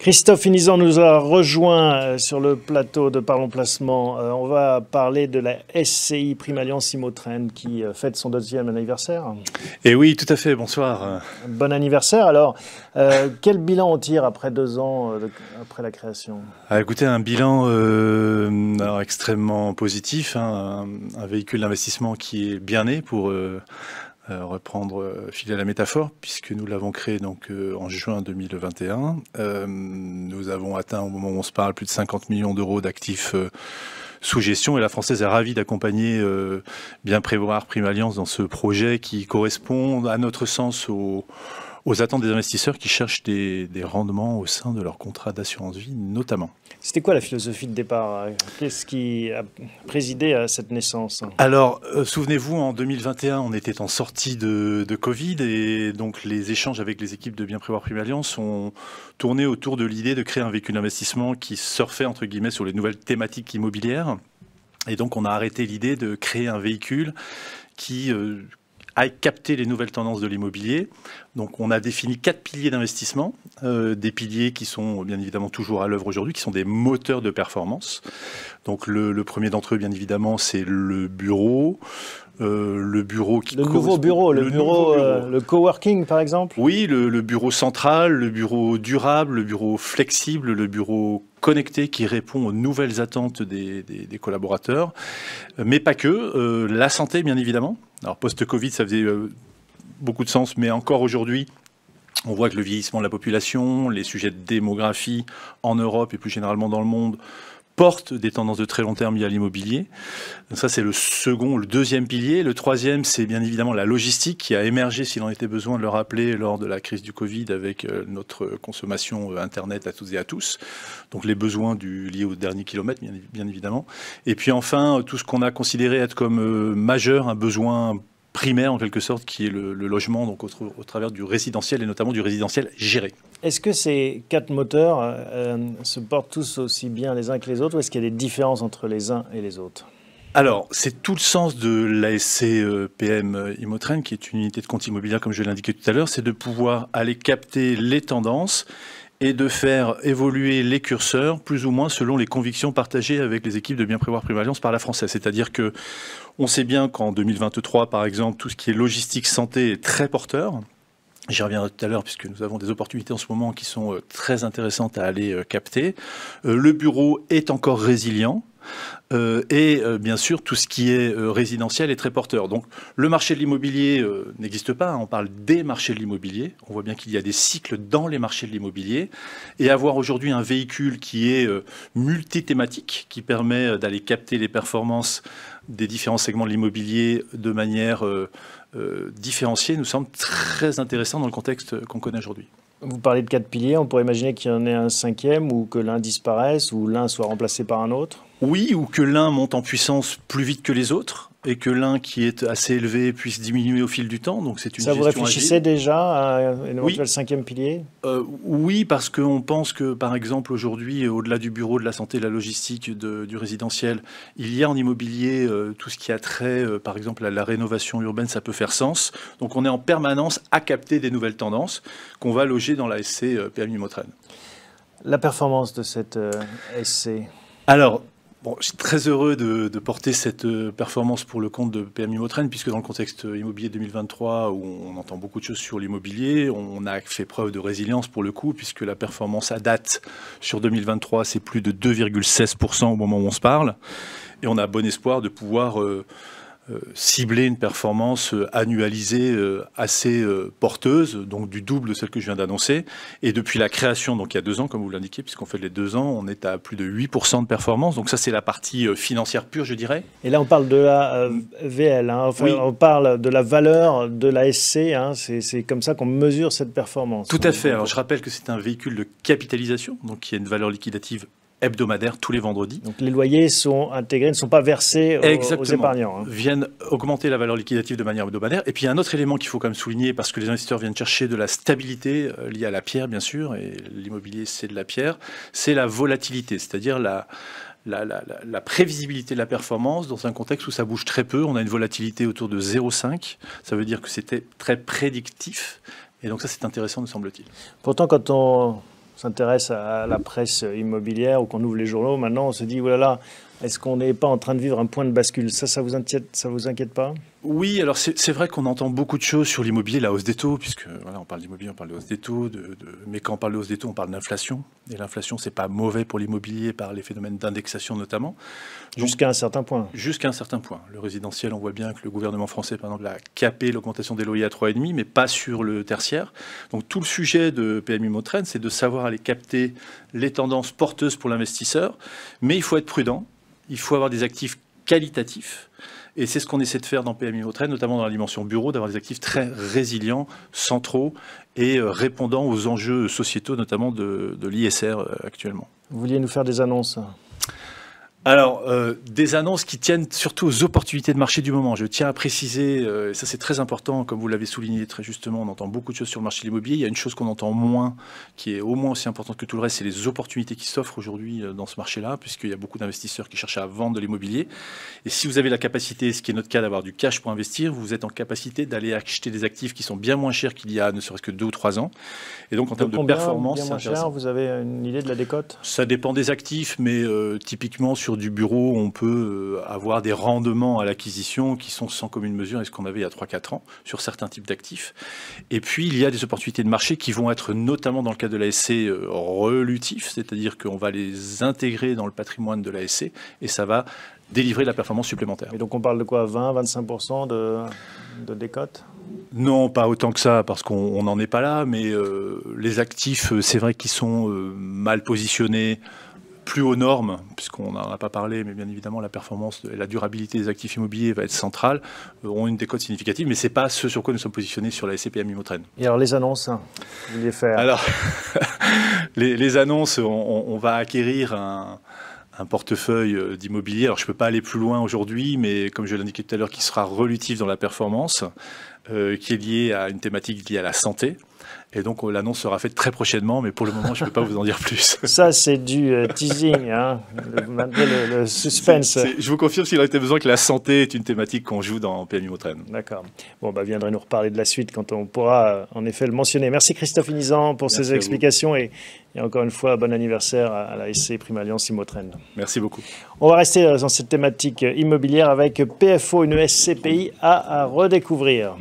Christophe Inizan nous a rejoint euh, sur le plateau de Parlons Placement. Euh, on va parler de la SCI Prime Alliance Imotrend qui euh, fête son deuxième anniversaire. Et eh oui, tout à fait, bonsoir. Bon anniversaire. Alors, quel bilan on tire après deux ans, après la création ah, Écoutez, un bilan extrêmement positif, hein. un, véhicule d'investissement qui est bien né pour euh, reprendre, euh, filer la métaphore, puisque nous l'avons créé donc euh, en juin 2021. nous avons atteint au moment où on se parle plus de 50 millions d'euros d'actifs sous gestion et la Française est ravie d'accompagner bien prévoir Prime Alliance dans ce projet qui correspond à notre sens au aux attentes des investisseurs qui cherchent des, rendements au sein de leurs contrats d'assurance vie notamment. C'était quoi la philosophie de départ euh, Qu'est-ce qui a présidé à cette naissance Alors, euh, souvenez-vous, en 2021, on était en sortie de, Covid et donc les échanges avec les équipes de Bien Prévoir Prime Alliance ont tourné autour de l'idée de créer un véhicule d'investissement qui surfait entre guillemets sur les nouvelles thématiques immobilières. Et donc, on a arrêté l'idée de créer un véhicule qui euh, à capter les nouvelles tendances de l'immobilier. Donc on a défini quatre piliers d'investissement, euh, des piliers qui sont bien évidemment toujours à l'œuvre aujourd'hui, qui sont des moteurs de performance. Donc le, premier d'entre eux, bien évidemment, c'est le bureau. Euh, le bureau qui le nouveau bureau, le, bureau, euh, le coworking par exemple. Oui, le, le, bureau central, le bureau durable, le bureau flexible, le bureau connecté, qui répond aux nouvelles attentes des, collaborateurs, euh, mais pas que. Euh, la santé, bien évidemment. Alors, post-Covid, ça faisait euh, beaucoup de sens, mais encore aujourd'hui, on voit que le vieillissement de la population, les sujets de démographie en Europe et plus généralement dans le monde porte des tendances de très long terme à l'immobilier. Ça, c'est le second, le deuxième pilier. Le troisième, c'est bien évidemment la logistique qui a émergé, s'il en était besoin de le rappeler, lors de la crise du Covid avec euh, notre consommation euh, Internet à toutes et à tous. Donc les besoins du, liés au dernier kilomètre, bien évidemment. Et puis enfin, tout ce qu'on a considéré être comme euh, majeur, un besoin primaire en quelque sorte, qui est le, logement, donc au, travers du résidentiel et notamment du résidentiel géré. Est-ce que ces quatre moteurs euh, euh, se portent tous aussi bien les uns que les autres ou est-ce qu'il y a des différences entre les uns et les autres alors, c'est tout le sens de l'ASCPM euh, PM qui est une unité de compte immobilière, comme je l'ai indiqué tout à l'heure, c'est de pouvoir aller capter les tendances et de faire évoluer les curseurs plus ou moins selon les convictions partagées avec les équipes de bien prévoir Prime par la française. C'est-à-dire que on sait bien qu'en 2023, par exemple, tout ce qui est logistique santé est très porteur. J'y reviendrai tout à l'heure puisque nous avons des opportunités en ce moment qui sont euh, très intéressantes à aller euh, capter. Euh, le bureau est encore résilient. Euh, et euh, bien sûr tout ce qui est euh, résidentiel est très porteur. Donc le marché de l'immobilier n'existe pas, hein. on parle des marchés de l'immobilier, on voit bien qu'il y a des cycles dans les marchés de l'immobilier, et avoir aujourd'hui un véhicule qui est multithématique, qui permet d'aller capter les performances des différents segments de l'immobilier de manière différenciée, nous semble très intéressant dans le contexte qu'on connaît aujourd'hui. Vous parlez de quatre piliers, on pourrait imaginer qu'il y en ait un cinquième ou que l'un disparaisse ou l'un soit remplacé par un autre oui, ou que l'un monte en puissance plus vite que les autres et que l'un qui est assez élevé puisse diminuer au fil du temps. Donc c'est une Ça, vous réfléchissez déjà à un éventuel cinquième pilier euh, Oui, parce qu'on pense que, par exemple, aujourd'hui, au-delà du bureau, de la santé, de la logistique, du résidentiel, il y a en immobilier euh, tout ce qui a trait, euh, par exemple, à la rénovation urbaine, ça peut faire sens. Donc on est en permanence à capter des nouvelles tendances qu'on va loger dans la SC PMI Motren. La performance de cette SC alors, Bon, je suis très heureux de, porter cette euh, performance pour le compte de PMI Motren puisque dans le contexte euh, immobilier 2023, où on entend beaucoup de choses sur l'immobilier, on a fait preuve de résilience pour le coup, puisque la performance à date sur 2023, c'est plus de 2,16% au moment où on se parle. Et on a bon espoir de pouvoir... Euh, euh, cibler une performance euh, annualisée euh, assez porteuse, donc du double de celle que je viens d'annoncer. Et depuis la création, donc il y a deux ans, comme vous l'indiquez, puisqu'on fait les deux ans, on est à plus de 8% de performance. Donc ça, c'est la partie financière pure, je dirais. Et là, on parle de la VL, hein. on parle de la valeur de la SC, hein. c'est comme ça qu'on mesure cette performance. Tout à fait. je rappelle que c'est un véhicule de capitalisation, donc y a une valeur liquidative hebdomadaire tous les vendredis. Donc les loyers sont intégrés, ne sont pas versés aux, épargnants. Exactement. Hein. Viennent augmenter la valeur liquidative de manière hebdomadaire. Et puis un autre élément qu'il faut quand même souligner parce que les investisseurs viennent chercher de la stabilité euh, liée à la pierre bien sûr et l'immobilier c'est de la pierre, c'est la volatilité, c'est-à-dire la prévisibilité de la performance dans un contexte où ça bouge très peu. On a une volatilité autour de 0,5. Ça veut dire que c'était très prédictif. Et donc ça, c'est intéressant, me semble-t-il. Pourtant, quand on s'intéresse à la presse immobilière ou qu'on ouvre les journaux, maintenant on se dit, voilà oh là, est-ce qu'on n'est pas en train de vivre un point de bascule Ça, ça vous inquiète, ça vous inquiète pas Oui, alors c'est vrai qu'on entend beaucoup de choses sur l'immobilier, la hausse des taux, puisque voilà, on parle d'immobilier, on parle de hausse des taux, de, mais quand on parle de hausse des taux, on parle d'inflation. Et l'inflation, c'est pas mauvais pour l'immobilier par les phénomènes d'indexation notamment. Jusqu'à un certain point. Jusqu'à un certain point. Le résidentiel, on voit bien que le gouvernement français, par exemple, a capé l'augmentation des loyers à 3,5, mais pas sur le tertiaire. Donc tout le sujet de PMI Motren, c'est de savoir aller capter les tendances porteuses pour l'investisseur, mais il faut être prudent il faut avoir des actifs qualitatifs. Et c'est ce qu'on essaie de faire dans PMI Trade, notamment dans la dimension bureau, d'avoir des actifs très résilients, centraux et euh, répondant aux enjeux sociétaux, notamment de l'ISR euh, actuellement. Vous vouliez nous faire des annonces hein alors, euh, des annonces qui tiennent surtout aux opportunités de marché du moment. Je tiens à préciser, euh, ça c'est très important, comme vous l'avez souligné très justement, on entend beaucoup de choses sur le marché de l'immobilier. Il y a une chose qu'on entend moins, qui est au moins aussi importante que tout le reste, c'est les opportunités qui s'offrent aujourd'hui euh, dans ce marché-là, puisqu'il y a beaucoup d'investisseurs qui cherchent à vendre de l'immobilier. Et si vous avez la capacité, ce qui est notre cas, d'avoir du cash pour investir, vous êtes en capacité d'aller acheter des actifs qui sont bien moins chers qu'il y a ne serait-ce que deux ou trois ans. Et donc en termes de performance, vous avez une idée de la décote Ça dépend des actifs, mais euh, typiquement sur du bureau, on peut euh, avoir des rendements à l'acquisition qui sont sans commune mesure et ce qu'on avait il y a 3-4 ans sur certains types d'actifs. Et puis, il y a des opportunités de marché qui vont être notamment dans le cas de l'ASC euh, relutif, c'est-à-dire qu'on va les intégrer dans le patrimoine de la l'ASC et ça va délivrer de la performance supplémentaire. Et donc on parle de quoi 20, 25% de, décote non, pas autant que ça, parce qu'on n'en est pas là, mais euh, les actifs, c'est vrai qu'ils sont mal positionnés, plus aux normes, puisqu'on n'en a pas parlé, mais bien évidemment la performance et la durabilité des actifs immobiliers va être centrale, auront euh, une décote significative, mais ce n'est pas ce sur quoi nous sommes positionnés sur la SCPM Imotraine. Et alors les annonces, hein, vous faire Alors, les, annonces, on, va acquérir un portefeuille euh, d'immobilier. Alors, je ne peux pas aller plus loin aujourd'hui, mais comme je l'indiquais tout à l'heure, qui sera relutif dans la performance, euh, qui est lié à une thématique liée à la santé. Et donc euh, l'annonce sera faite très prochainement, mais pour le moment, je ne peux pas vous en dire plus. Ça, c'est du euh, teasing, hein le, suspense. je vous confirme s'il aurait été besoin que la santé est une thématique qu'on joue dans PMI Motren. D'accord. Bon, bah, viendrez nous reparler de la suite quand on pourra euh, en effet le mentionner. Merci Christophe Inizan pour ses ces explications et, encore une fois, bon anniversaire à, la SC Prime Alliance Merci beaucoup. On va rester dans cette thématique immobilière avec PFO, une e SCPI à redécouvrir.